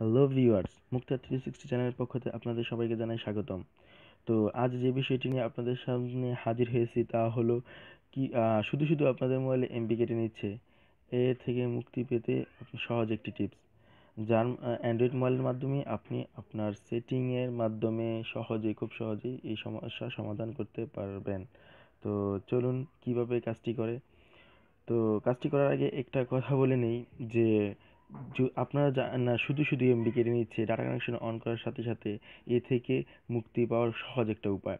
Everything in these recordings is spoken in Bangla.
hello viewers Mukta three sixty চ্যানেলের পক্ষ থেকে আপনাদের সবাইকে জানাই স্বাগতম তো আজ যে বিষয়টি নিয়ে আপনাদের সামনে হাজির হয়েছি তা হলো কি শুধু শুধু আপনাদের মোবাইলে এমবি কেটে নিচ্ছে এ থেকে মুক্তি পেতে সহজ একটি টিপস যার অ্যান্ড্রয়েড মোবাইলের মাধ্যমে আপনি আপনার সেটিংয়ের মাধ্যমে সহজে খুব সহজেই এই সমস্যার সমাধান করতে পারবেন তো চলুন কিভাবে কাজটি করে তো কাজটি করার আগে একটা কথা বলে নেই যে আপনারা না শুধু শুধু এমবি কেটে নিচ্ছে ডাটা কানেকশন অন করার সাথে সাথে এ থেকে মুক্তি পাওয়ার সহজ একটা উপায়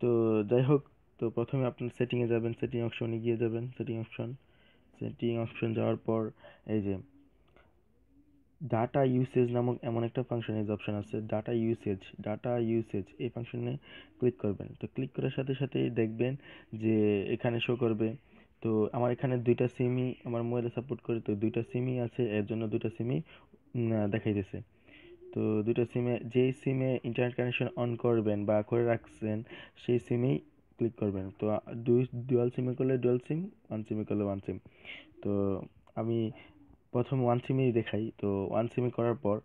তো যাই হোক তো প্রথমে আপনার সেটিংয়ে যাবেন সেটিং অপশনে গিয়ে যাবেন সেটিং অপশন সেটিং অপশন যাওয়ার পর এই যে ডাটা ইউসেজ নামক এমন একটা ফাংশনের অপশন আছে ডাটা ইউসেজ ডাটা ইউসেজ এই ফাংশনে ক্লিক করবেন তো ক্লিক করার সাথে সাথে দেখবেন যে এখানে শো করবে তো আমার এখানে দুইটা সিমই আমার মোবাইলে সাপোর্ট করে তো দুইটা সিমই আছে এর জন্য দুইটা সিমই দেখাইতেছে তো দুইটা সিমে যেই সিমে ইন্টারনেট কানেকশন অন করবেন বা করে রাখছেন সেই সিমেই ক্লিক করবেন তো দুই ডুয়াল সিমে করলে ডুয়াল সিম ওয়ান সিমে করলে ওয়ান সিম তো আমি প্রথম ওয়ান সিমেই দেখাই তো ওয়ান সিমে করার পর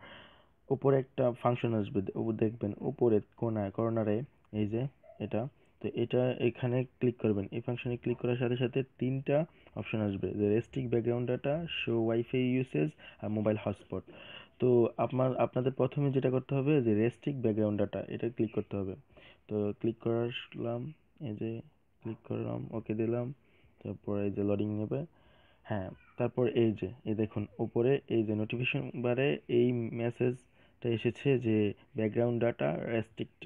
উপরে একটা ফাংশন আসবে দেখবেন উপরে কোনায় কর্নারে এই যে এটা তো এটা এখানে ক্লিক করবেন এই ফাংশনে ক্লিক করার সাথে সাথে তিনটা অপশন আসবে যে restrict background data show wifi usage আর মোবাইল হটস্পট তো আপনার আপনাদের প্রথমে যেটা করতে হবে যে রেস্ট্রিক ব্যাকগ্রাউন্ড ডাটা এটা ক্লিক করতে হবে তো ক্লিক করলাম এই যে ক্লিক করলাম ওকে দিলাম তারপর এই যে লডিং নেবে হ্যাঁ তারপর এই যে এই দেখুন ওপরে এই যে নোটিফিকেশন বারে এই মেসেজটা এসেছে যে ব্যাকগ্রাউন্ড ডাটা রেস্ট্রিক্ট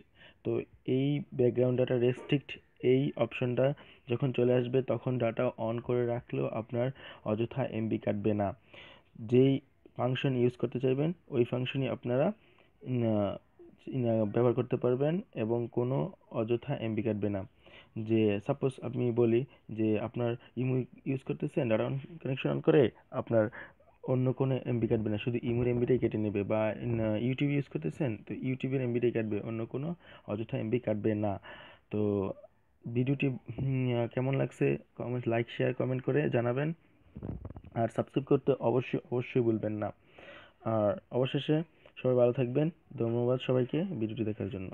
তো এই ব্যাকগ্রাউন্ড ডাটা রেস্ট্রিক্ট এই অপশনটা যখন চলে আসবে তখন ডাটা অন করে রাখলেও আপনার অযথা এমবি কাটবে না যেই ফাংশন ইউজ করতে চাইবেন ওই ফাংশনই আপনারা ব্যবহার করতে পারবেন এবং কোনো অযথা এমবি কাটবে না যে সাপোজ আমি বলি যে আপনার ইমো ইউজ করতেছেন ডাটা অন কানেকশন অন করে আপনার অন্য কোনো এমবি কাটবে না শুধু ইমোর এমবিটাই কেটে নেবে বা ইউটিউব ইউজ করতেছেন তো ইউটিউবের এমবিটাই কাটবে অন্য কোনো অযথা এমবি কাটবে না তো ভিডিওটি কেমন লাগছে কমেন্ট লাইক শেয়ার কমেন্ট করে জানাবেন আর সাবস্ক্রাইব করতে অবশ্যই অবশ্যই ভুলবেন না আর অবশেষে সবাই ভালো থাকবেন ধন্যবাদ সবাইকে ভিডিওটি দেখার জন্য